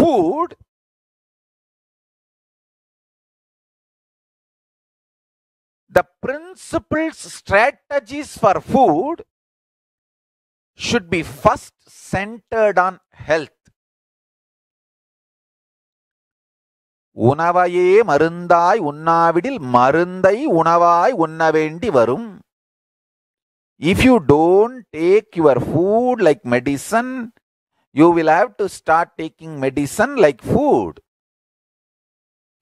food the principles strategies for food should be first centered on health உணவையே மருந்தாய் உண்ணாவிடில் மருந்தை உணவாய் உண்ண வேண்டி வரும் if you don't take your food like medicine you will have to start taking medicine like food.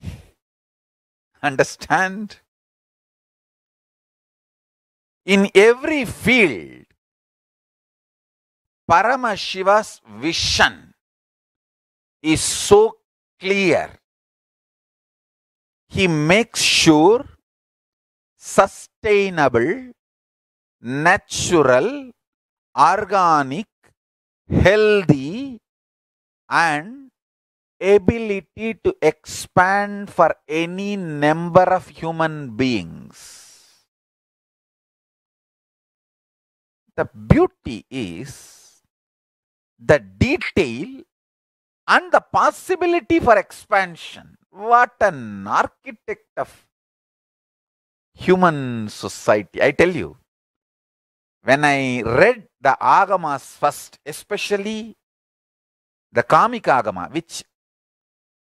Understand? In every field, Paramashiva's vision is so clear. He makes sure sustainable, natural, organic healthy and ability to expand for any number of human beings. The beauty is the detail and the possibility for expansion. What an architect of human society. I tell you, when I read the agamas first, especially the Kamik Agama, which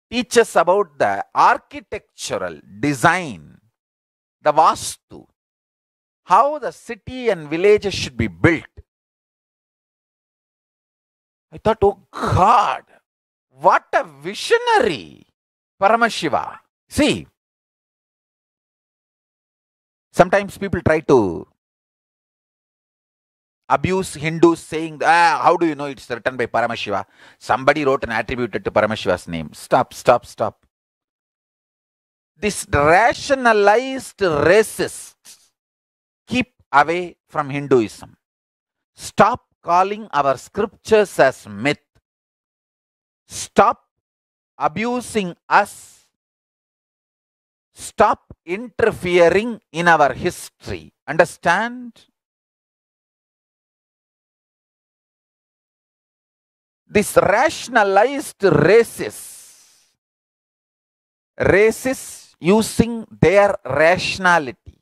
teaches about the architectural design, the Vastu, how the city and villages should be built. I thought, oh God, what a visionary Paramashiva. See, sometimes people try to abuse Hindus saying, ah, how do you know it's written by Paramashiva? Somebody wrote and attributed to Paramashiva's name. Stop, stop, stop. This rationalized racists keep away from Hinduism. Stop calling our scriptures as myth. Stop abusing us. Stop interfering in our history. Understand? This rationalized races, races using their rationality,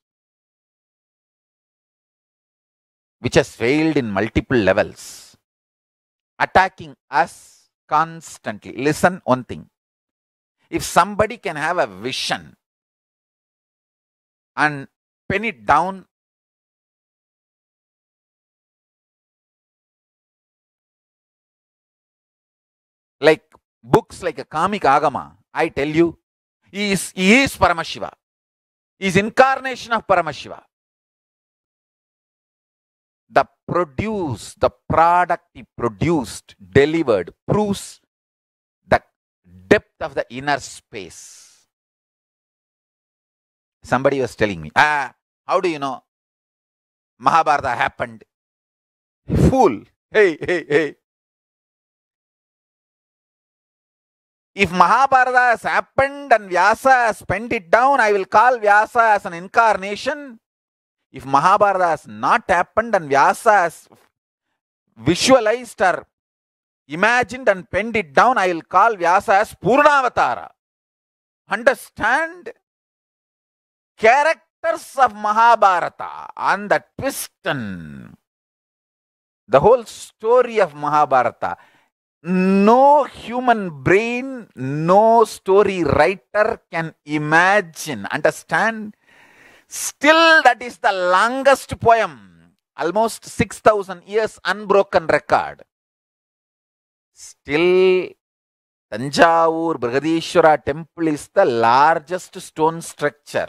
which has failed in multiple levels, attacking us constantly. Listen, one thing. If somebody can have a vision and pin it down books like a Kamik Agama, I tell you, he is, he is Paramashiva. He is incarnation of Paramashiva. The produce, the product he produced, delivered, proves the depth of the inner space. Somebody was telling me, ah, how do you know Mahabharata happened? Fool! Hey, hey, hey! If Mahabharata has happened and Vyasa has penned it down, I will call Vyasa as an incarnation. If Mahabharata has not happened and Vyasa has visualized or imagined and penned it down, I will call Vyasa as Purnavatara. Understand? Characters of Mahabharata and the piston, the whole story of Mahabharata. No human brain no story writer can imagine, understand. Still, that is the longest poem, almost 6,000 years unbroken record. Still, Tanjavur Brigadishwara temple is the largest stone structure.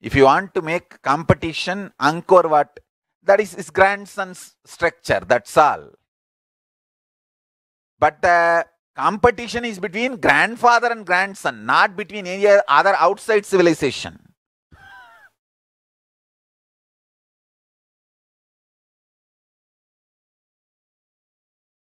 If you want to make competition, Angkor Wat, that is his grandson's structure, that's all. But the competition is between grandfather and grandson, not between any other outside civilization.